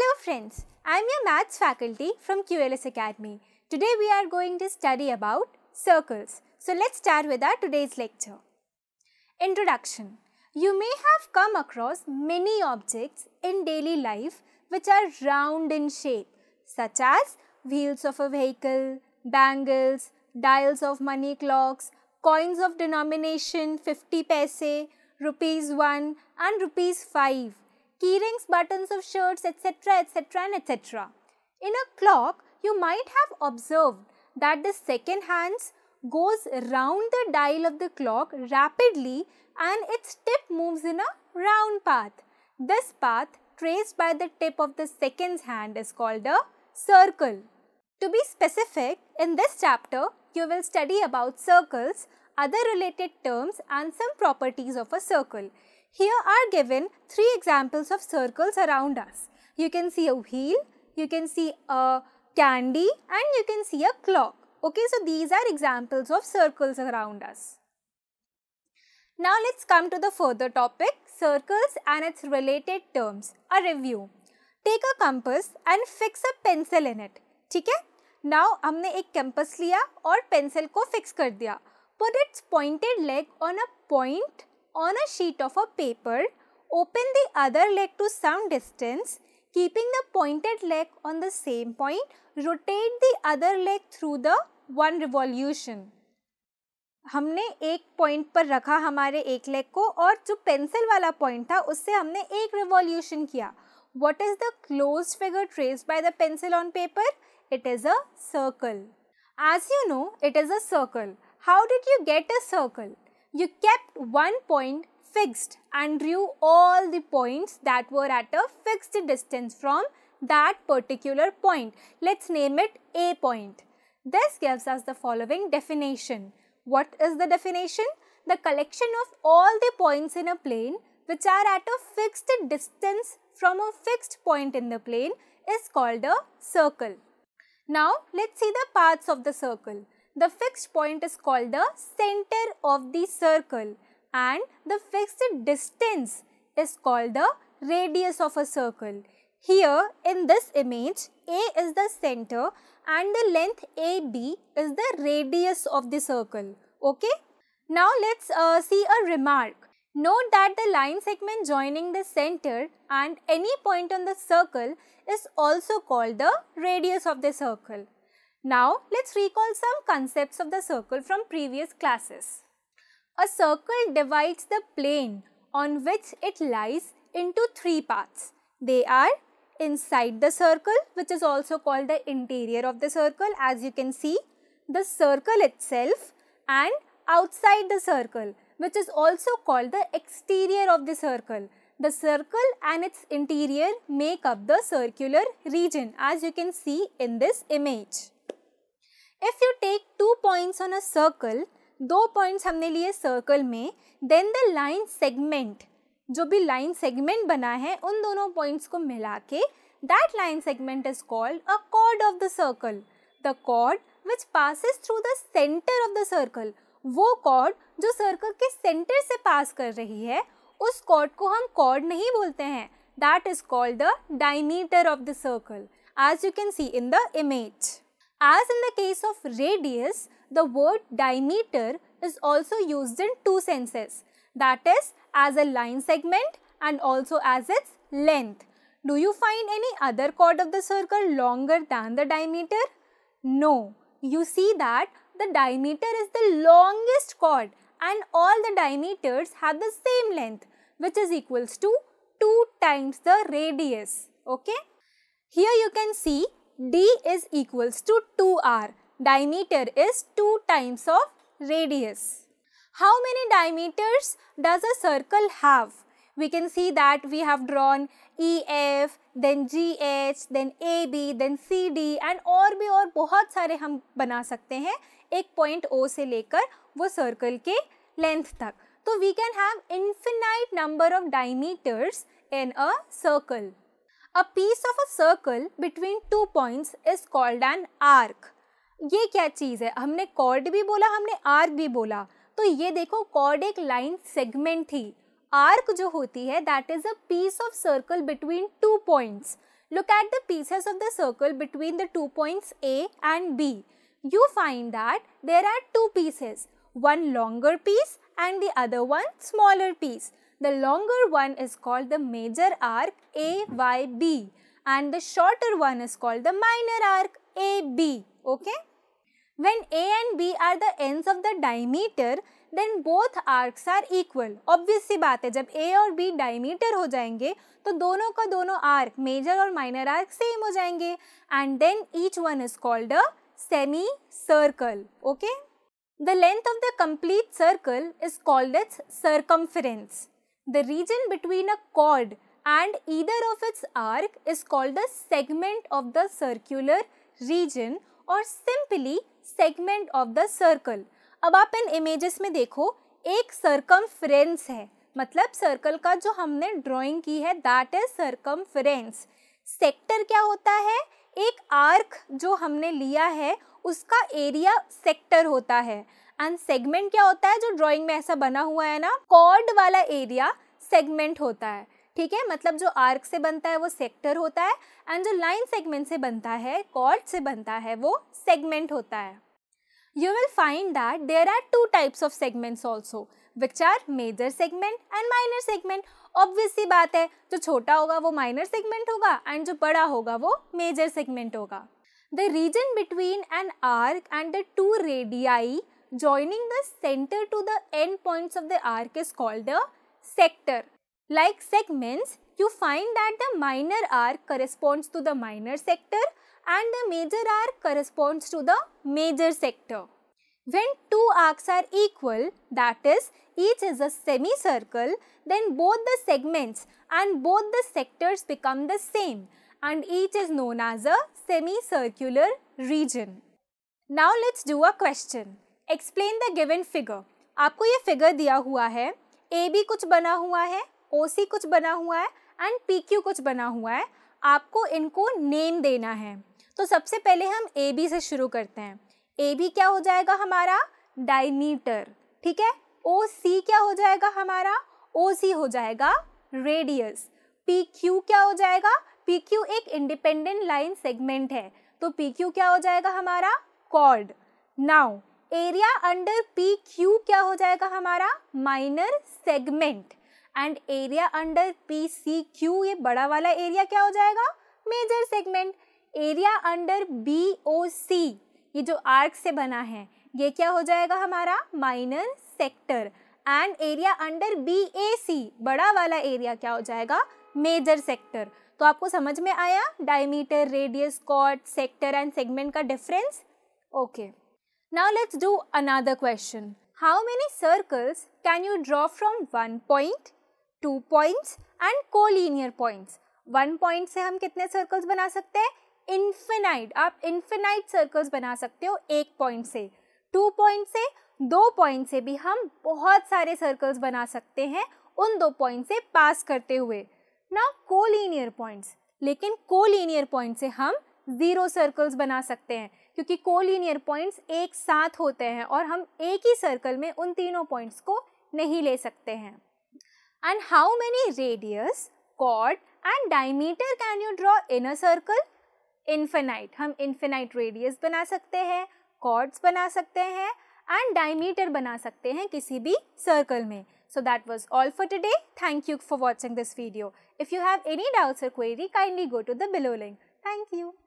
Hello friends, I am your maths faculty from QLS Academy. Today we are going to study about circles. So let's start with our today's lecture. Introduction. You may have come across many objects in daily life which are round in shape such as wheels of a vehicle, bangles, dials of money clocks, coins of denomination 50 paise, rupees 1 and rupees 5 keyrings, buttons of shirts, etc., etc., and etc. In a clock, you might have observed that the second hands goes round the dial of the clock rapidly and its tip moves in a round path. This path traced by the tip of the second hand is called a circle. To be specific, in this chapter, you will study about circles, other related terms and some properties of a circle. Here are given three examples of circles around us. You can see a wheel, you can see a candy and you can see a clock. Okay, so these are examples of circles around us. Now let's come to the further topic, circles and its related terms, a review. Take a compass and fix a pencil in it, ठीक है? Now हमने एक compass लिया और pencil को fix कर दिया. Put its pointed leg on a point on a sheet of a paper, open the other leg to some distance, keeping the pointed leg on the same point, rotate the other leg through the one revolution. हमने एक point पर रखा हमारे एक leg को और जो pencil वाला पॉइंट था उससे हमने एक रिवॉल्यूशन किया what is the close figure trace by the pencil on paper it is a circle as you know it is a circle how did you get a circle you kept one point fixed and drew all the points that were at a fixed distance from that particular point. Let's name it A point. This gives us the following definition. What is the definition? The collection of all the points in a plane which are at a fixed distance from a fixed point in the plane is called a circle. Now, let's see the parts of the circle. The fixed point is called the center of the circle and the fixed distance is called the radius of a circle. Here in this image, A is the center and the length AB is the radius of the circle. Okay? Now let's uh, see a remark. Note that the line segment joining the center and any point on the circle is also called the radius of the circle. Now, let's recall some concepts of the circle from previous classes. A circle divides the plane on which it lies into three parts. They are inside the circle which is also called the interior of the circle as you can see, the circle itself and outside the circle which is also called the exterior of the circle. The circle and its interior make up the circular region as you can see in this image. If you take two points on a circle दो points हमने लिए circle में then the line segment जो भी line segment बना है उन दोनों पॉइंट्स को मिला के that line segment is called a chord of the circle the chord which passes through the centre of the circle वो कॉर्ड जो सर्कल के सेंटर से पास कर रही है उस कॉर्ड को हम कॉर्ड नहीं बोलते हैं that is called the diameter of the circle as you can see in the image As in the case of radius, the word diameter is also used in two senses that is as a line segment and also as its length. Do you find any other chord of the circle longer than the diameter? No. You see that the diameter is the longest chord and all the diameters have the same length which is equals to 2 times the radius. Okay? Here you can see D is equals to 2R. Diameter is 2 times of radius. How many diameters does a circle have? We can see that we have drawn EF, then GH, then AB, then CD and or bhi और बहुत sare hum bana sakte hain ek point O se lekar wo circle ke length tak so we can have infinite number of diameters in a circle a piece of a circle between two points is called an arc ये क्या चीज़ है हमने cord भी बोला हमने arc भी बोला तो ये देखो कॉर्ड एक लाइन सेगमेंट थी आर्क जो होती है that is a piece of circle between two points look at the pieces of the circle between the two points A and B you find that there are two pieces one longer piece and the other one smaller piece The longer one is called the major arc AYB and the shorter one is called the minor arc AB. Okay? When A and B are the ends of the diameter, then both arcs are equal obvious सी बात है जब ए और B diameter हो जाएंगे तो दोनों का दोनों आर्क मेजर और माइनर आर्क सेम हो जाएंगे and then each one is called a semicircle okay the length of the complete circle is called its circumference The region between a chord and either of its arc is called the segment of the circular region or simply segment of the circle. अब आप इन images में देखो एक circumference है मतलब circle का जो हमने ड्राइंग की है दैट इज सर्कमफ्रेंस सेक्टर क्या होता है एक आर्क जो हमने लिया है उसका एरिया सेक्टर होता है एंड सेगमेंट क्या होता है जो ड्रॉइंग में ऐसा बना हुआ है ना कॉर्ड वाला एरिया सेगमेंट होता है ठीक है मतलब जो आर्क से बनता है वो सेक्टर होता है एंड जो लाइन सेगमेंट से बनता है कॉर्ड से बनता है वो सेगमेंट होता है you will find that there are two types of segments also which are major segment and minor segment obviously बात है जो छोटा होगा वो माइनर सेगमेंट होगा एंड जो बड़ा होगा वो मेजर सेगमेंट होगा the region between an arc and the two radii joining the center to the end points of the arc is called a sector. Like segments, you find that the minor arc corresponds to the minor sector and the major arc corresponds to the major sector. When two arcs are equal, that is, each is a semicircle, then both the segments and both the sectors become the same and each is known as a semicircular region. Now let's do a question. Explain the given figure आपको ये figure दिया हुआ है A B कुछ बना हुआ है ओ सी कुछ बना हुआ है एंड पी क्यू कुछ बना हुआ है आपको इनको नेम देना है तो सबसे पहले हम ए बी से शुरू करते हैं ए बी क्या हो जाएगा हमारा डायमीटर ठीक है ओ सी क्या हो जाएगा हमारा ओ सी हो जाएगा रेडियस पी क्यू क्या हो जाएगा पी क्यू एक इंडिपेंडेंट लाइन सेगमेंट है तो पी क्यू क्या हो जाएगा हमारा chord now area under P Q क्या हो जाएगा हमारा minor segment and area under P C Q ये बड़ा वाला एरिया क्या हो जाएगा major segment area under B O C ये जो आर्क से बना है ये क्या हो जाएगा हमारा minor sector and area under B A C बड़ा वाला एरिया क्या हो जाएगा मेजर सेक्टर तो आपको समझ में आया डायमीटर रेडियस कॉट सेक्टर एंड सेगमेंट का difference okay okay. Now let's do another question. How many circles can you draw from one point, two points and collinear points? One point से हम कितने circles बना सकते हैं Infinite. आप infinite circles बना सकते हो एक point से Two point से दो point से भी हम बहुत सारे circles बना सकते हैं उन दो point से pass करते हुए Now collinear points. लेकिन collinear point से हम zero circles बना सकते हैं क्योंकि कोलिनियर पॉइंट्स एक साथ होते हैं और हम एक ही सर्कल में उन तीनों पॉइंट्स को नहीं ले सकते हैं एंड हाउ मेनी रेडियस कॉड and diameter can you draw in a circle infinite हम इन्फेनाइट रेडियस बना सकते हैं कॉर्ड्स बना सकते हैं एंड डायमीटर बना सकते हैं किसी भी सर्कल में so that was all for today thank you for watching this video if you have any doubts or query kindly go to the below link thank you